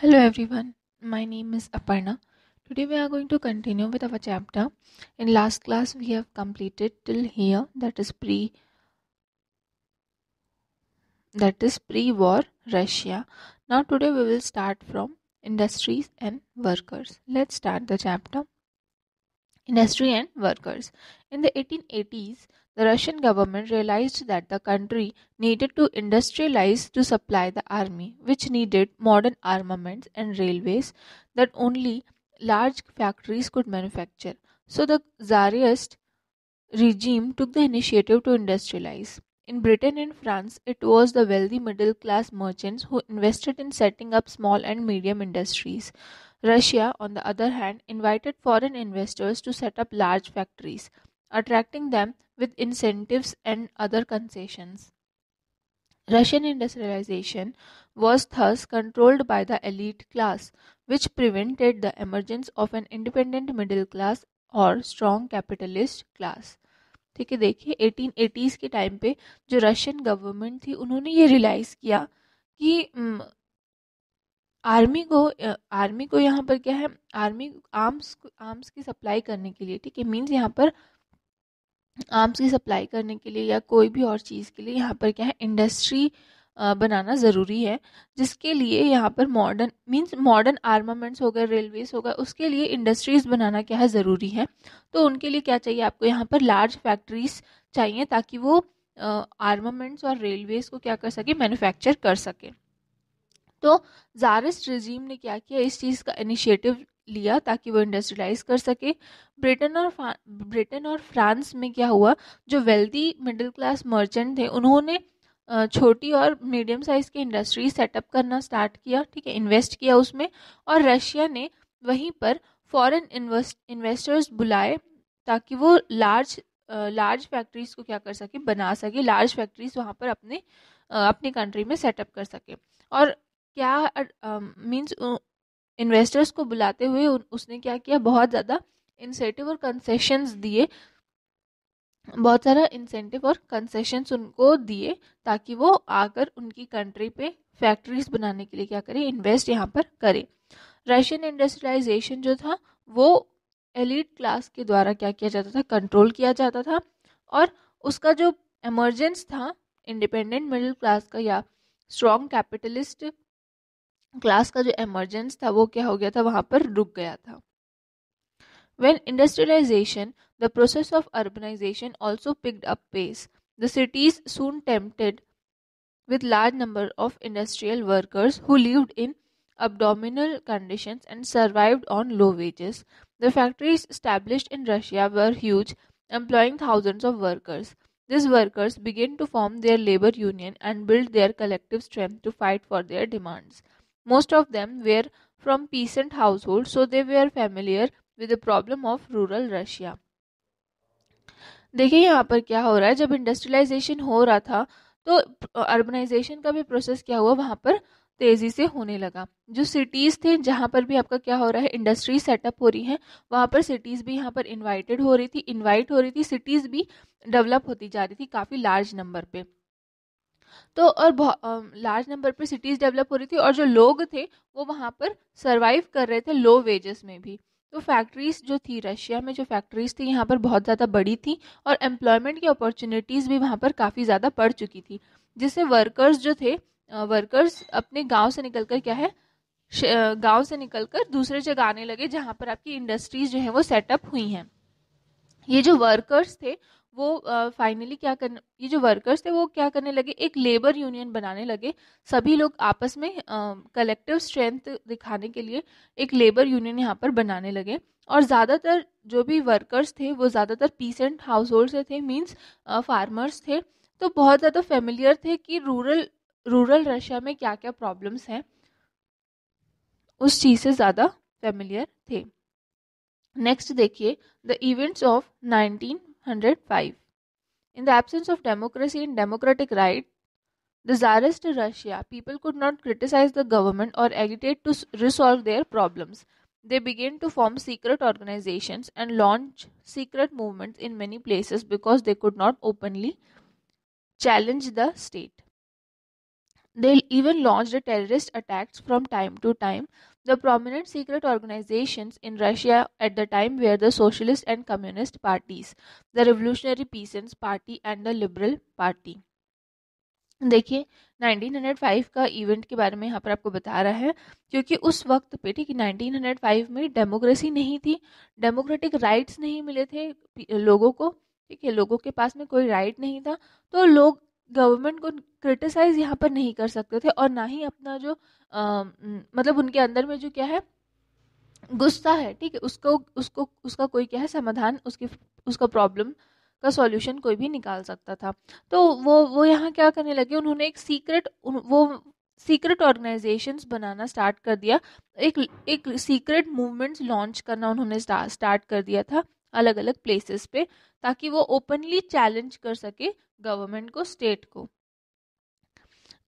Hello everyone, my name is Aparna. Today we are going to continue with our chapter. In last class we have completed till here that is pre that is pre-war Russia. Now today we will start from industries and workers. Let's start the chapter industry and workers. In the 1880s, the Russian government realized that the country needed to industrialize to supply the army, which needed modern armaments and railways that only large factories could manufacture. So the Tsarist regime took the initiative to industrialize. In Britain and France, it was the wealthy middle class merchants who invested in setting up small and medium industries. Russia, on the other hand, invited foreign investors to set up large factories, attracting them with incentives and other concessions. Russian industrialization was thus controlled by the elite class, which prevented the emergence of an independent middle class or strong capitalist class. ठीक है देखिए 1880s के time पे जो Russian government थी उन्होंने ये realise किया कि आर्मी को आर्मी को यहाँ पर क्या है आर्मी आर्म्स आर्म्स की सप्लाई करने के लिए ठीक है मीन्स यहाँ पर आर्म्स की सप्लाई करने के लिए या कोई भी और चीज़ के लिए यहाँ पर क्या है इंडस्ट्री बनाना ज़रूरी है जिसके लिए यहाँ पर मॉडर्न मींस मॉडर्न आर्मामेंट्स हो गए रेलवेज़ हो गए उसके लिए इंडस्ट्रीज़ बनाना क्या है ज़रूरी है तो उनके लिए क्या चाहिए आपको यहाँ पर लार्ज फैक्ट्रीज़ चाहिए ताकि वो आर्मामेंट्स और रेलवेज़ को क्या कर सके मैन्युफैक्चर कर सके तो जारिस्ट रजीम ने क्या किया इस चीज़ का इनिशिएटिव लिया ताकि वो इंडस्ट्रियलाइज कर सके ब्रिटेन और ब्रिटेन और फ्रांस में क्या हुआ जो वेल्दी मिडिल क्लास मर्चेंट थे उन्होंने छोटी और मीडियम साइज़ की इंडस्ट्री सेटअप करना स्टार्ट किया ठीक है इन्वेस्ट किया उसमें और रशिया ने वहीं पर फॉरेन इन्वेस्टर्स बुलाए ताकि वो लार्ज लार्ज फैक्ट्रीज़ को क्या कर सके बना सके लार्ज फैक्ट्रीज़ वहाँ पर अपने अपनी कंट्री में सेटअप कर सके और क्या मीन्स इन्वेस्टर्स को बुलाते हुए उसने क्या किया बहुत ज़्यादा इंसेंटिव और कंसेशन दिए बहुत सारा इंसेंटिव और कंसेशंस उनको दिए ताकि वो आकर उनकी कंट्री पे फैक्ट्रीज बनाने के लिए क्या करें इन्वेस्ट यहाँ पर करें रशियन इंडस्ट्रियलाइजेशन जो था वो एलिट क्लास के द्वारा क्या किया जाता था कंट्रोल किया जाता था और उसका जो एमरजेंस था इंडिपेंडेंट मिडिल क्लास का या स्ट्रॉन्ग कैपिटलिस्ट क्लास का जो एमरजेंस था वो क्या हो गया था वहाँ पर रुक गया था When industrialization, the process of urbanization also picked up pace. The cities soon tempted with large number of industrial workers who lived in abdominal conditions and survived on low wages. The factories established in Russia were huge, employing thousands of workers. These workers began to form their labor union and build their collective strength to fight for their demands. Most of them were from peasant households, so they were familiar with the problem of rural Russia. देखिए यहाँ पर क्या हो रहा है जब industrialisation हो रहा था तो अर्बनाइजेशन का भी प्रोसेस क्या हुआ वहाँ पर तेज़ी से होने लगा जो सिटीज़ थे जहाँ पर भी आपका क्या हो रहा है इंडस्ट्री सेटअप हो रही है वहाँ पर सिटीज़ भी यहाँ पर इनवाइटेड हो रही थी इनवाइट हो रही थी सिटीज़ भी डेवलप होती जा रही थी काफ़ी लार्ज नंबर पे तो और लार्ज नंबर पर सिटीज़ डेवलप हो रही थी और जो लोग थे वो वहाँ पर सर्वाइव कर रहे थे लो वेजेस में भी तो फैक्ट्रीज़ जो थी रशिया में जो फैक्ट्रीज़ थी यहाँ पर बहुत ज़्यादा बड़ी थी और एम्प्लॉयमेंट की अपॉर्चुनिटीज़ भी वहाँ पर काफ़ी ज़्यादा बढ़ चुकी थी जिससे वर्कर्स जो थे वर्कर्स अपने गाँव से निकल कर क्या है गांव से निकलकर दूसरे जगह आने लगे जहाँ पर आपकी इंडस्ट्रीज़ जो है वो सेटअप हुई हैं ये जो वर्कर्स थे वो फाइनली क्या करने ये जो वर्कर्स थे वो क्या करने लगे एक लेबर यूनियन बनाने लगे सभी लोग आपस में कलेक्टिव स्ट्रेंथ दिखाने के लिए एक लेबर यूनियन यहाँ पर बनाने लगे और ज़्यादातर जो भी वर्कर्स थे वो ज़्यादातर पीसेंट हाउस होल्ड से थे मीन्स फार्मर्स थे तो बहुत ज़्यादा फेमिलियर थे कि रूरल रूरल रशिया में क्या क्या प्रॉब्लम्स हैं उस चीज़ से ज़्यादा फेमिलियर थे नेक्स्ट देखिए the events of nineteen In the absence of democracy and democratic right, the Tsarist Russia people could not criticize the government or agitate to resolve their problems. They began to form secret organizations and launch secret movements in many places because they could not openly challenge the state. They even launched terrorist attacks from time to time The prominent secret organizations in Russia at the time were the Socialist and Communist parties, the Revolutionary Peasants Party and the Liberal Party. देखिए 1905 का event के बारे में यहाँ पर आपको बता रहा है क्योंकि उस वक्त पे ठीक 1905 में डेमोक्रेसी नहीं थी डेमोक्रेटिक राइट्स नहीं मिले थे लोगों को ठीक है लोगों के पास में कोई राइट नहीं था तो लोग गवर्नमेंट को क्रिटिसाइज़ यहाँ पर नहीं कर सकते थे और ना ही अपना जो आ, मतलब उनके अंदर में जो क्या है गुस्सा है ठीक है उसको उसको उसका कोई क्या है समाधान उसकी उसका प्रॉब्लम का सॉल्यूशन कोई भी निकाल सकता था तो वो वो यहाँ क्या करने लगे उन्होंने एक सीक्रेट वो सीक्रेट ऑर्गेनाइजेशंस बनाना स्टार्ट कर दिया एक एक सीक्रेट मूवमेंट्स लॉन्च करना उन्होंने स्टार्ट कर दिया था अलग अलग प्लेसेस पे ताकि वो ओपनली चैलेंज कर सके गवर्नमेंट को स्टेट को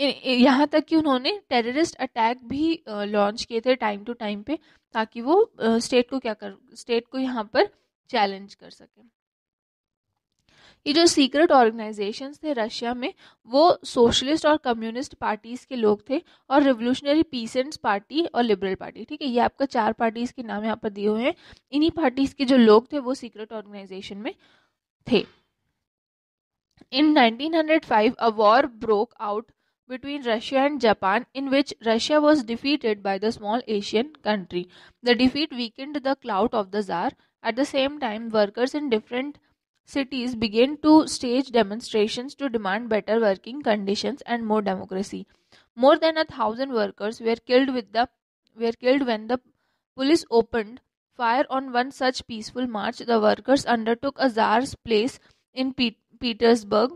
यहाँ तक कि उन्होंने टेररिस्ट अटैक भी लॉन्च किए थे टाइम टू टाइम पे ताकि वो स्टेट को क्या कर स्टेट को यहाँ पर चैलेंज कर सके ये जो सीक्रेट ऑर्गेनाइजेशन थे रशिया में वो सोशलिस्ट और कम्युनिस्ट पार्टीज के लोग थे और रिवोल्यूशनरी पीसेंट्स पार्टी और लिबरल पार्टी ठीक है ये आपका चार पार्टीज के नाम यहाँ पर दिए हुए हैं इन्हीं पार्टीज के जो लोग थे वो सीक्रेट ऑर्गेनाइजेशन में थे in 1905 a war broke out between Russia and Japan in which Russia was defeated by the small Asian country the defeat weakened the clout of the tsar at the same time workers in different cities began to stage demonstrations to demand better working conditions and more democracy. More than a thousand workers were killed with the were killed when the police opened fire on one such peaceful march. The workers undertook a czar's place in Petersburg,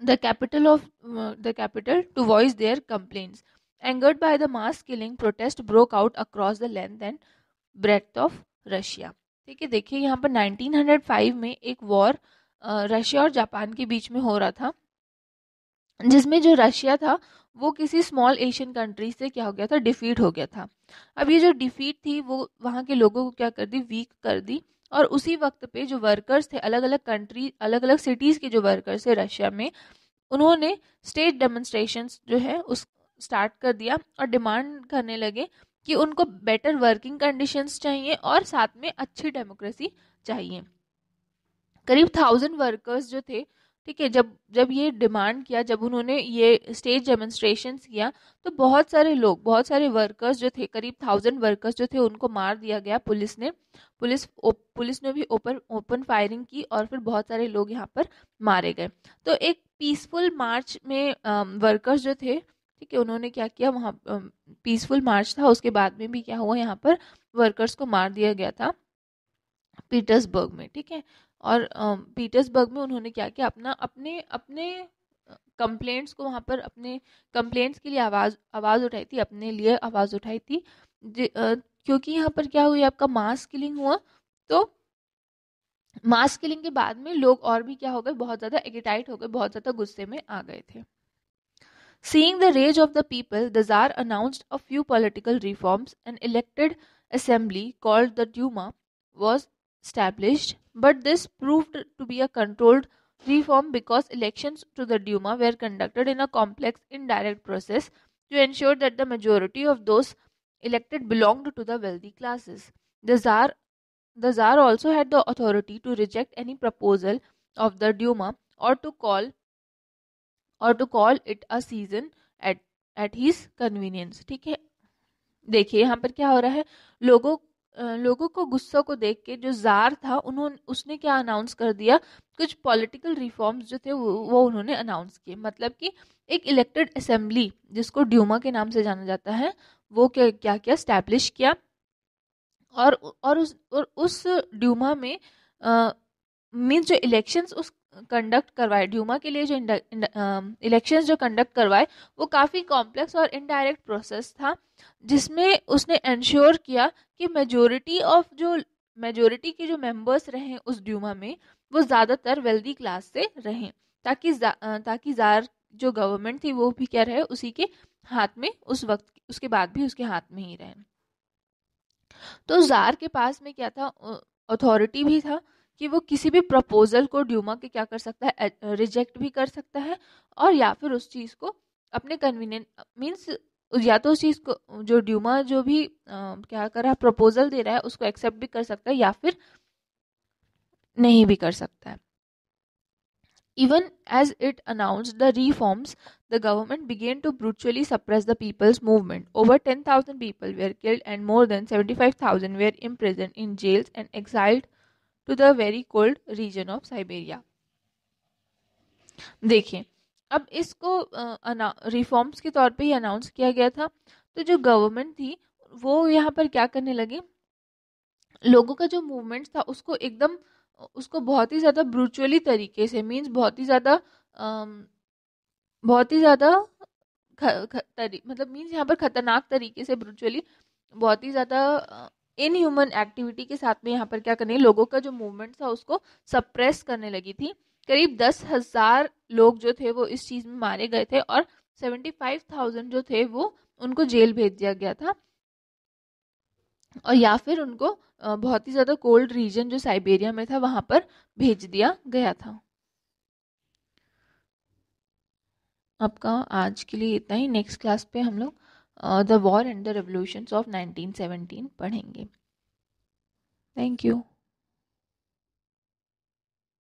the capital of uh, the capital, to voice their complaints. Angered by the mass killing, protest broke out across the length and breadth of Russia. ठीक है देखिए यहाँ पर 1905 में एक war Russia और Japan के बीच में हो रहा था जिसमें जो रशिया था वो किसी स्मॉल एशियन कंट्री से क्या हो गया था डिफीट हो गया था अब ये जो डिफीट थी वो वहाँ के लोगों को क्या कर दी वीक कर दी और उसी वक्त पे जो वर्कर्स थे अलग अलग कंट्री अलग अलग सिटीज़ के जो वर्कर्स थे रशिया में उन्होंने स्टेट डेमोन्स्ट्रेशन जो है उस स्टार्ट कर दिया और डिमांड करने लगे कि उनको बेटर वर्किंग कंडीशंस चाहिए और साथ में अच्छी डेमोक्रेसी चाहिए करीब थाउजेंड वर्कर्स जो थे ठीक है जब जब ये डिमांड किया जब उन्होंने ये स्टेज डेमोन्स्ट्रेशन किया तो बहुत सारे लोग बहुत सारे वर्कर्स जो थे करीब थाउजेंड वर्कर्स जो थे उनको मार दिया गया पुलिस ने पुलिस ओ, पुलिस ने भी ओपन ओपन फायरिंग की और फिर बहुत सारे लोग यहाँ पर मारे गए तो एक पीसफुल मार्च में वर्कर्स जो थे ठीक है उन्होंने क्या किया वहाँ पीसफुल मार्च था उसके बाद में भी क्या हुआ यहाँ पर वर्कर्स को मार दिया गया था पीटर्सबर्ग में ठीक है और पीटर्सबर्ग में उन्होंने क्या किया अपना अपने अपने कंप्लेंट्स को वहाँ पर अपने कंप्लेंट्स के लिए आवाज़ आवाज़ उठाई थी अपने लिए आवाज़ उठाई थी क्योंकि यहाँ पर क्या हुई आपका मास किलिंग हुआ तो मास किलिंग के बाद में लोग और भी क्या हो गए बहुत ज़्यादा एगिटाइट हो गए बहुत ज़्यादा गुस्से में आ गए थे Seeing the rage of the people, the Tsar announced a few political reforms. An elected assembly called the Duma was established, but this proved to be a controlled reform because elections to the Duma were conducted in a complex indirect process to ensure that the majority of those elected belonged to the wealthy classes. The Tsar, the Tsar also had the authority to reject any proposal of the Duma or to call और to call it a season at at his convenience ठीक है देखिए यहाँ पर क्या हो रहा है लोगों लोगों को गुस्सा को देख के जो जार था उन्होंने उसने क्या अनाउंस कर दिया कुछ पॉलिटिकल रिफॉर्म्स जो थे वो, वो उन्होंने अनाउंस किए मतलब कि एक इलेक्टेड असेंबली जिसको ड्यूमा के नाम से जाना जाता है वो क्या क्या क्या स्टैब्लिश किया और और उस और उस ड्यूमा में मीन जो इलेक्शंस उस कंडक्ट करवाए ड्यूमा के लिए जो इलेक्शंस जो कंडक्ट करवाए वो काफ़ी कॉम्प्लेक्स और इनडायरेक्ट प्रोसेस था जिसमें उसने इंश्योर किया कि मेजोरिटी ऑफ जो मेजोरिटी के जो मेंबर्स रहे उस ड्यूमा में वो ज़्यादातर वेल्दी क्लास से रहें ताकि जा, ताकि जार जो गवर्नमेंट थी वो भी क्या रहे उसी के हाथ में उस वक्त उसके बाद भी उसके हाथ में ही रहे तो जार के पास में क्या था अथॉरिटी भी था कि वो किसी भी प्रपोजल को ड्यूमा के क्या कर सकता है रिजेक्ट भी कर सकता है और या फिर उस चीज़ को अपने कन्वीनियंट मीन्स या तो उस चीज़ को जो ड्यूमा जो भी आ, क्या कर रहा है प्रपोजल दे रहा है उसको एक्सेप्ट भी कर सकता है या फिर नहीं भी कर सकता है even as it announce the reforms the government began to brutally suppress the people's movement over ten thousand people were killed and more than seventy five thousand were present in jails and exiled to the very cold region of Siberia देखिए अब इसको reforms के तौर पे ही announce किया गया था तो जो गवर्नमेंट थी वो यहाँ पर क्या करने लगी लोगों का जो मूवमेंट था उसको एकदम उसको बहुत ही ज़्यादा ब्रूचुअली तरीके से मीन्स बहुत ही ज़्यादा बहुत ही ज़्यादा मतलब मीन्स यहाँ पर ख़तरनाक तरीके से ब्रूचुअली बहुत ही ज़्यादा इन ह्यूमन एक्टिविटी के साथ में यहाँ पर क्या करने लोगों का जो मूवमेंट था उसको सप्रेस करने लगी थी करीब दस हजार लोग जो थे वो इस चीज़ में मारे गए थे और सेवेंटी फाइव थाउजेंड जो थे वो उनको जेल भेज दिया गया था और या फिर उनको बहुत ही ज़्यादा कोल्ड रीजन जो साइबेरिया में था वहां पर भेज दिया गया था आपका आज के लिए इतना ही नेक्स्ट क्लास पे हम लोग the war and the revolutions of 1917 पढ़ेंगे थैंक यू